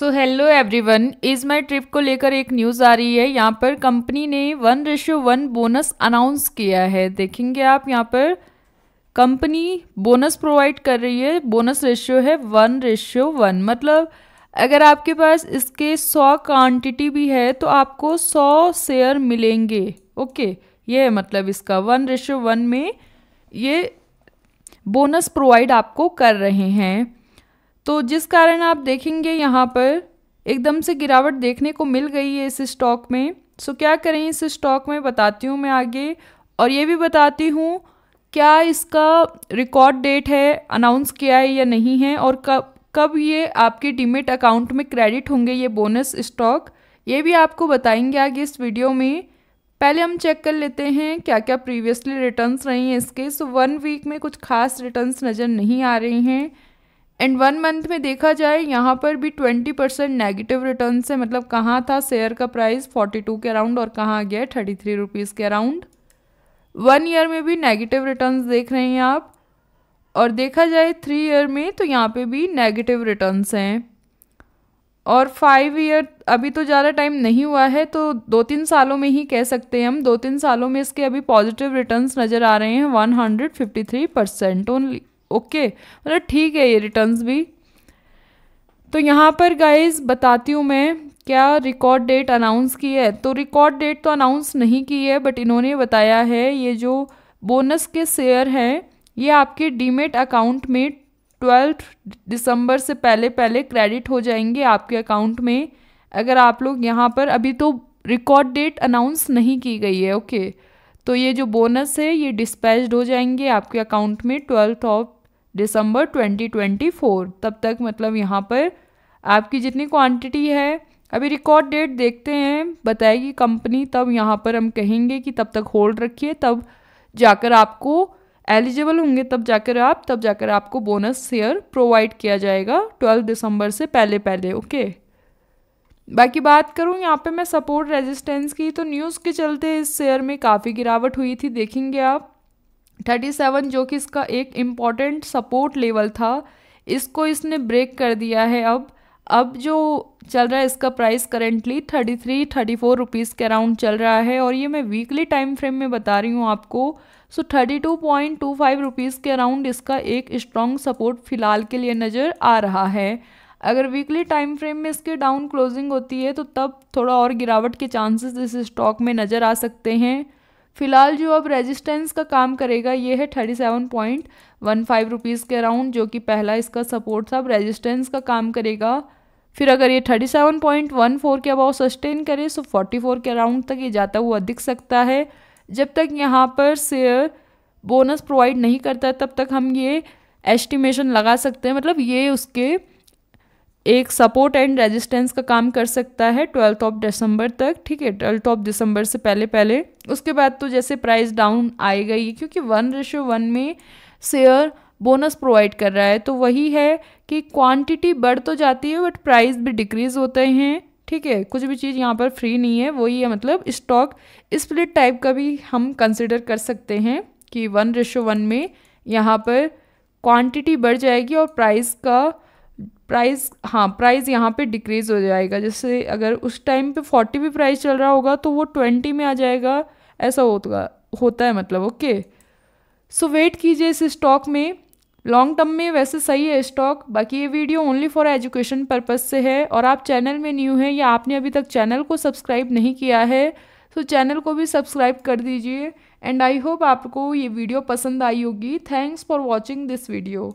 सो hello everyone EaseMyTrip को लेकर एक न्यूज़ आ रही है यहाँ पर कंपनी ने one ratio one bonus announce किया है देखेंगे आप यहाँ पर कंपनी बोनस प्रोवाइड कर रही है बोनस रेशियो है वन रेशियो वन मतलब अगर आपके पास इसके सौ क्वांटिटी भी है तो आपको सौ शेयर मिलेंगे ओके ये है मतलब इसका वन रेशियो वन में ये बोनस प्रोवाइड आपको कर रहे हैं तो जिस कारण आप देखेंगे यहाँ पर एकदम से गिरावट देखने को मिल गई है इस स्टॉक में सो क्या करें इस स्टॉक में बताती हूँ मैं आगे और ये भी बताती हूँ क्या इसका रिकॉर्ड डेट है अनाउंस किया है या नहीं है और कब कब ये आपके डिमिट अकाउंट में क्रेडिट होंगे ये बोनस स्टॉक ये भी आपको बताएंगे आगे इस वीडियो में पहले हम चेक कर लेते हैं क्या क्या प्रीवियसली रिटर्न्स रही हैं इसके सो वन वीक में कुछ खास रिटर्न्स नज़र नहीं आ रही हैं एंड वन मंथ में देखा जाए यहाँ पर भी ट्वेंटी परसेंट नेगेटिव रिटर्न से मतलब कहाँ था शेयर का प्राइस फोर्टी टू के अराउंड और कहाँ आ गया थर्टी थ्री रुपीज़ के अराउंड वन ईयर में भी नेगेटिव रिटर्न देख रहे हैं आप और देखा जाए थ्री ईयर में तो यहाँ पे भी नेगेटिव रिटर्न्स हैं और फाइव ईयर अभी तो ज़्यादा टाइम नहीं हुआ है तो दो तीन सालों में ही कह सकते हैं हम दो तीन सालों में इसके अभी पॉजिटिव रिटर्न्स नज़र आ रहे हैं one hundred fifty three percent only okay मतलब ठीक है ये रिटर्न्स भी तो यहाँ पर गाइज बताती हूँ मैं क्या रिकॉर्ड डेट अनाउंस की है तो रिकॉर्ड डेट तो अनाउंस नहीं की है बट इन्होंने बताया है ये जो बोनस के शेयर हैं ये आपके डीमेट अकाउंट में ट्वेल्थ दिसंबर से पहले पहले क्रेडिट हो जाएंगे आपके अकाउंट में अगर आप लोग यहाँ पर अभी तो रिकॉर्ड डेट अनाउंस नहीं की गई है ओके तो ये जो बोनस है ये डिस्पैच्ड हो जाएंगे आपके अकाउंट में ट्वेल्थ ऑफ दिसंबर 2024 तब तक मतलब यहाँ पर आपकी जितनी क्वांटिटी है अभी रिकॉर्ड डेट देखते हैं बताएगी कंपनी तब यहाँ पर हम कहेंगे कि तब तक होल्ड रखिए तब जाकर आपको एलिजिबल होंगे तब जाकर आप तब जाकर आपको बोनस शेयर प्रोवाइड किया जाएगा ट्वेल्थ दिसंबर से पहले पहले ओके बाकी बात करूँ यहाँ पे मैं सपोर्ट रेजिस्टेंस की तो न्यूज़ के चलते इस शेयर में काफ़ी गिरावट हुई थी देखेंगे आप थर्टी सेवन जो कि इसका एक इम्पॉर्टेंट सपोर्ट लेवल था इसको इसने ब्रेक कर दिया है अब अब जो चल रहा है इसका price currently thirty three thirty four rupees के अराउंड चल रहा है और ये मैं वीकली टाइम फ्रेम में बता रही हूँ आपको so thirty two point two five rupees के अराउंड इसका एक स्ट्रॉन्ग सपोर्ट फ़िलहाल के लिए नज़र आ रहा है अगर वीकली टाइम फ्रेम में इसके डाउन क्लोजिंग होती है तो तब थोड़ा और गिरावट के चांसेस इस स्टॉक में नज़र आ सकते हैं फ़िलहाल जो अब रेजिस्टेंस का काम करेगा ये है thirty seven point one five rupees के अराउंड जो कि पहला इसका सपोर्ट था अब रेजिस्टेंस का काम करेगा फिर अगर ये thirty seven point one four के अबाव सस्टेन करे तो फोर्टी फोर के अराउंड तक ये जाता हुआ दिख सकता है जब तक यहाँ पर शेयर बोनस प्रोवाइड नहीं करता तब तक हम ये एस्टिमेशन लगा सकते हैं मतलब ये उसके एक सपोर्ट एंड रेजिस्टेंस का काम कर सकता है ट्वेल्थ ऑफ दिसंबर तक ठीक है ट्वेल्थ ऑफ दिसंबर से पहले पहले उसके बाद तो जैसे प्राइस डाउन आएगा ही क्योंकि वन रेशो वन में शेयर बोनस प्रोवाइड कर रहा है तो वही है कि क्वांटिटी बढ़ तो जाती है बट प्राइस भी डिक्रीज होते हैं ठीक है कुछ भी चीज़ यहाँ पर फ्री नहीं है वही है मतलब स्टॉक स्प्लिट टाइप का भी हम कंसिडर कर सकते हैं कि वन रेशो वन में यहाँ पर क्वांटिटी बढ़ जाएगी और प्राइस का प्राइस हाँ प्राइस यहाँ पे डिक्रीज़ हो जाएगा जैसे अगर उस टाइम पे फोर्टी भी प्राइस चल रहा होगा तो वो ट्वेंटी में आ जाएगा ऐसा होगा होता है मतलब ओके सो वेट कीजिए इस स्टॉक में लॉन्ग टर्म में वैसे सही है स्टॉक बाकी ये video only for education purpose से है और आप चैनल में न्यू हैं या आपने अभी तक चैनल को सब्सक्राइब नहीं किया है तो so, चैनल को भी सब्सक्राइब कर दीजिए एंड आई होप आपको ये वीडियो पसंद आई होगी thanks for watching this video